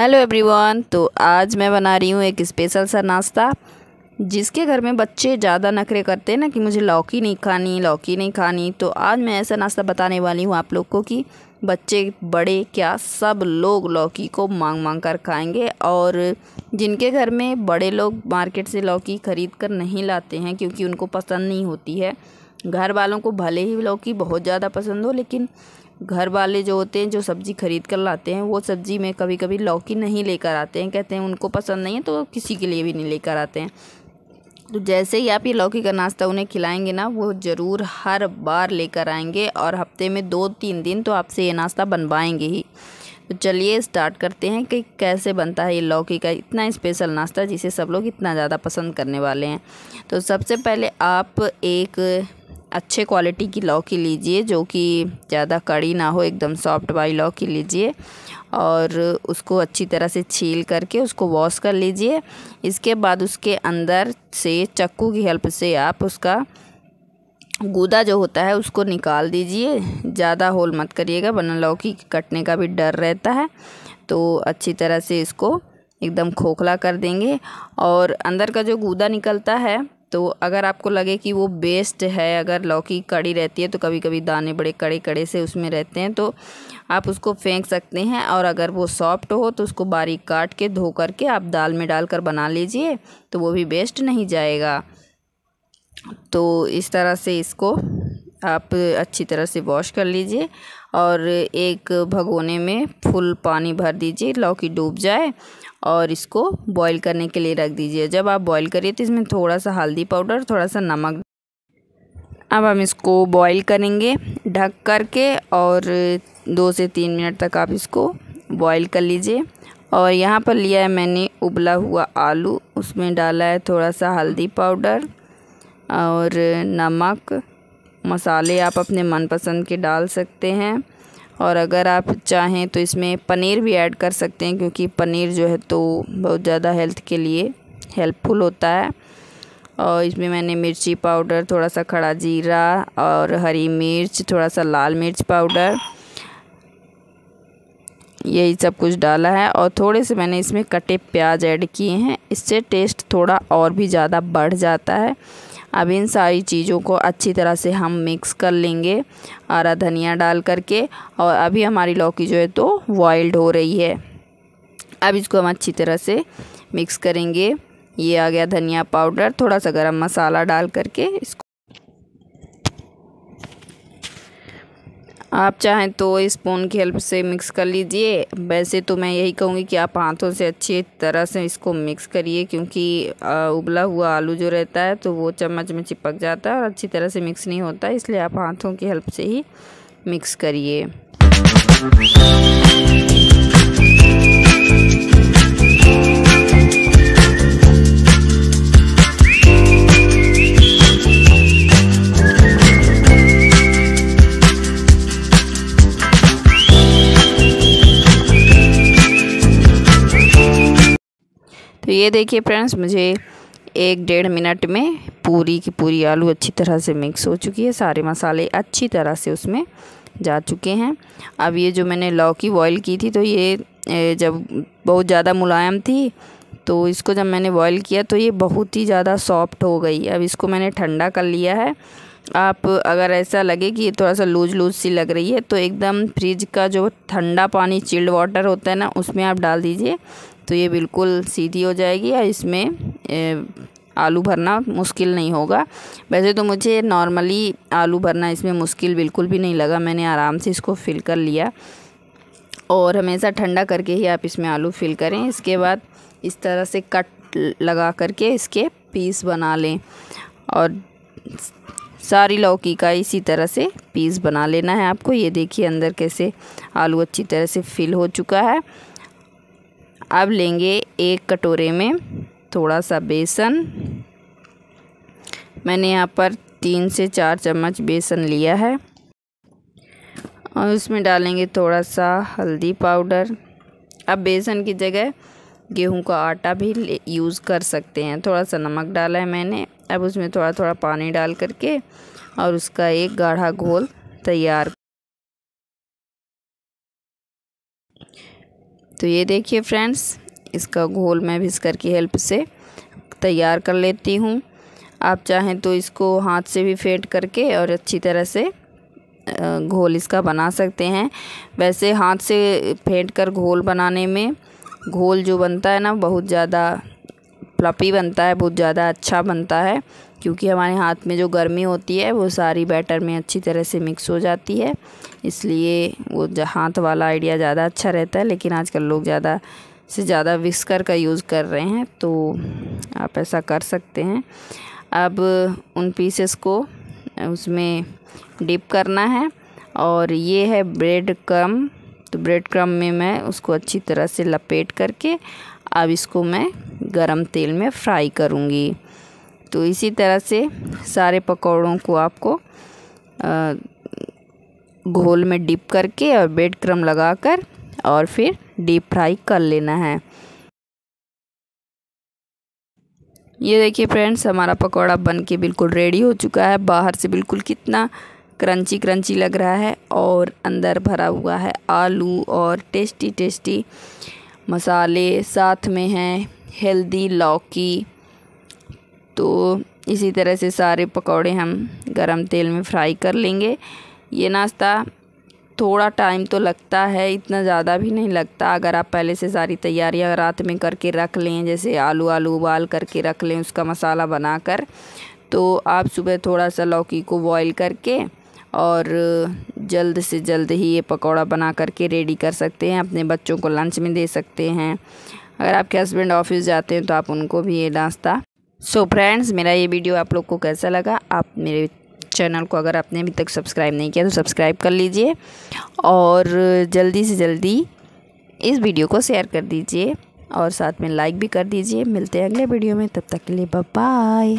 hello everyone तो आज मैं बना रही हूँ एक स्पेशल सा नाश्ता जिसके घर में बच्चे ज़्यादा नखरे करते हैं ना कि मुझे लौकी नहीं खानी लौकी नहीं खानी तो आज मैं ऐसा नाश्ता बताने वाली हूँ आप लोग को कि बच्चे बड़े क्या सब लोग लौकी को मांग मांग कर खाएंगे और जिनके घर में बड़े लोग मार्केट से लौकी खरीद कर नहीं लाते हैं क्योंकि उनको पसंद नहीं होती है घर वालों को भले ही लौकी बहुत ज़्यादा पसंद हो लेकिन घर वाले जो होते हैं जो सब्ज़ी खरीद कर लाते हैं वो सब्ज़ी में कभी कभी लौकी नहीं लेकर आते हैं कहते हैं उनको पसंद नहीं है तो किसी के लिए भी नहीं लेकर आते हैं तो जैसे ही आप ये लौकी का नाश्ता उन्हें खिलाएंगे ना वो ज़रूर हर बार लेकर आएंगे और हफ्ते में दो तीन दिन तो आपसे ये नाश्ता बनवाएंगे ही तो चलिए स्टार्ट करते हैं कि कैसे बनता है ये लौकी का इतना स्पेशल नाश्ता जिसे सब लोग इतना ज़्यादा पसंद करने वाले हैं तो सबसे पहले आप एक अच्छे क्वालिटी की लौकी लीजिए जो कि ज़्यादा कड़ी ना हो एकदम सॉफ्ट वाली लौकी लीजिए और उसको अच्छी तरह से छील करके उसको वॉश कर लीजिए इसके बाद उसके अंदर से चक्कू की हेल्प से आप उसका गूदा जो होता है उसको निकाल दीजिए ज़्यादा होल मत करिएगा वरना लौकी कटने का भी डर रहता है तो अच्छी तरह से इसको एकदम खोखला कर देंगे और अंदर का जो गूदा निकलता है तो अगर आपको लगे कि वो बेस्ट है अगर लौकी कड़ी रहती है तो कभी कभी दाने बड़े कड़े कड़े से उसमें रहते हैं तो आप उसको फेंक सकते हैं और अगर वो सॉफ्ट हो तो उसको बारीक काट के धो करके आप दाल में डालकर बना लीजिए तो वो भी बेस्ट नहीं जाएगा तो इस तरह से इसको आप अच्छी तरह से वॉश कर लीजिए और एक भगोने में फुल पानी भर दीजिए लौकी डूब जाए और इसको बॉईल करने के लिए रख दीजिए जब आप बॉईल करिए तो इसमें थोड़ा सा हल्दी पाउडर थोड़ा सा नमक अब हम इसको बॉईल करेंगे ढक करके और दो से तीन मिनट तक आप इसको बॉईल कर लीजिए और यहाँ पर लिया है मैंने उबला हुआ आलू उसमें डाला है थोड़ा सा हल्दी पाउडर और नमक मसाले आप अपने मनपसंद के डाल सकते हैं और अगर आप चाहें तो इसमें पनीर भी ऐड कर सकते हैं क्योंकि पनीर जो है तो बहुत ज़्यादा हेल्थ के लिए हेल्पफुल होता है और इसमें मैंने मिर्ची पाउडर थोड़ा सा खड़ा जीरा और हरी मिर्च थोड़ा सा लाल मिर्च पाउडर यही सब कुछ डाला है और थोड़े से मैंने इसमें कटे प्याज ऐड किए हैं इससे टेस्ट थोड़ा और भी ज़्यादा बढ़ जाता है अब इन सारी चीज़ों को अच्छी तरह से हम मिक्स कर लेंगे आरा धनिया डाल करके और अभी हमारी लौकी जो है तो बॉइल्ड हो रही है अब इसको हम अच्छी तरह से मिक्स करेंगे ये आ गया धनिया पाउडर थोड़ा सा गरम मसाला डाल करके इसको आप चाहें तो स्पून की हेल्प से मिक्स कर लीजिए वैसे तो मैं यही कहूँगी कि आप हाथों से अच्छी तरह से इसको मिक्स करिए क्योंकि उबला हुआ आलू जो रहता है तो वो चम्मच में चिपक जाता है और अच्छी तरह से मिक्स नहीं होता इसलिए आप हाथों की हेल्प से ही मिक्स करिए ये देखिए फ्रेंड्स मुझे एक डेढ़ मिनट में पूरी की पूरी आलू अच्छी तरह से मिक्स हो चुकी है सारे मसाले अच्छी तरह से उसमें जा चुके हैं अब ये जो मैंने लौकी बॉईल की थी तो ये जब बहुत ज़्यादा मुलायम थी तो इसको जब मैंने बॉईल किया तो ये बहुत ही ज़्यादा सॉफ्ट हो गई अब इसको मैंने ठंडा कर लिया है आप अगर ऐसा लगे कि ये थोड़ा सा लूज लूज सी लग रही है तो एकदम फ्रिज का जो ठंडा पानी चिल्ड वाटर होता है ना उसमें आप डाल दीजिए तो ये बिल्कुल सीधी हो जाएगी और इसमें आलू भरना मुश्किल नहीं होगा वैसे तो मुझे नॉर्मली आलू भरना इसमें मुश्किल बिल्कुल भी नहीं लगा मैंने आराम से इसको फिल कर लिया और हमेशा ठंडा करके ही आप इसमें आलू फिल करें इसके बाद इस तरह से कट लगा करके इसके पीस बना लें और सारी लौकी का इसी तरह से पीस बना लेना है आपको ये देखिए अंदर कैसे आलू अच्छी तरह से फिल हो चुका है अब लेंगे एक कटोरे में थोड़ा सा बेसन मैंने यहाँ पर तीन से चार चम्मच बेसन लिया है और उसमें डालेंगे थोड़ा सा हल्दी पाउडर अब बेसन की जगह गेहूं का आटा भी यूज़ कर सकते हैं थोड़ा सा नमक डाला है मैंने अब उसमें थोड़ा थोड़ा पानी डाल करके और उसका एक गाढ़ा घोल तैयार तो ये देखिए फ्रेंड्स इसका घोल मैं घिसकर की हेल्प से तैयार कर लेती हूँ आप चाहें तो इसको हाथ से भी फेंट करके और अच्छी तरह से घोल इसका बना सकते हैं वैसे हाथ से फेंट कर घोल बनाने में घोल जो बनता है ना बहुत ज़्यादा फ्लपी बनता है बहुत ज़्यादा अच्छा बनता है क्योंकि हमारे हाथ में जो गर्मी होती है वो सारी बैटर में अच्छी तरह से मिक्स हो जाती है इसलिए वो हाथ वाला आइडिया ज़्यादा अच्छा रहता है लेकिन आजकल लोग ज़्यादा से ज़्यादा विस्कर का यूज़ कर रहे हैं तो आप ऐसा कर सकते हैं अब उन पीसेस को उसमें डिप करना है और ये है ब्रेड क्रम तो ब्रेड क्रम में मैं उसको अच्छी तरह से लपेट करके अब इसको मैं गरम तेल में फ्राई करूँगी तो इसी तरह से सारे पकौड़ों को आपको घोल में डिप करके और बेड क्रम लगाकर और फिर डीप फ्राई कर लेना है ये देखिए फ्रेंड्स हमारा पकौड़ा बन के बिल्कुल रेडी हो चुका है बाहर से बिल्कुल कितना क्रंची क्रंची लग रहा है और अंदर भरा हुआ है आलू और टेस्टी टेस्टी मसाले साथ में हैं हेल्दी लौकी तो इसी तरह से सारे पकौड़े हम गरम तेल में फ्राई कर लेंगे ये नाश्ता थोड़ा टाइम तो लगता है इतना ज़्यादा भी नहीं लगता अगर आप पहले से सारी तैयारियां रात में करके रख लें जैसे आलू आलू उबाल करके रख लें उसका मसाला बनाकर तो आप सुबह थोड़ा सा लौकी को बॉईल करके और जल्द से जल्द ही ये पकौड़ा बना करके रेडी कर सकते हैं अपने बच्चों को लंच में दे सकते हैं अगर आपके हस्बैंड ऑफिस जाते हैं तो आप उनको भी ये नाश्ता सो फ्रेंड्स मेरा ये वीडियो आप लोग को कैसा लगा आप मेरे चैनल को अगर आपने अभी तक सब्सक्राइब नहीं किया तो सब्सक्राइब कर लीजिए और जल्दी से जल्दी इस वीडियो को शेयर कर दीजिए और साथ में लाइक भी कर दीजिए मिलते हैं अगले वीडियो में तब तक के लिए बाय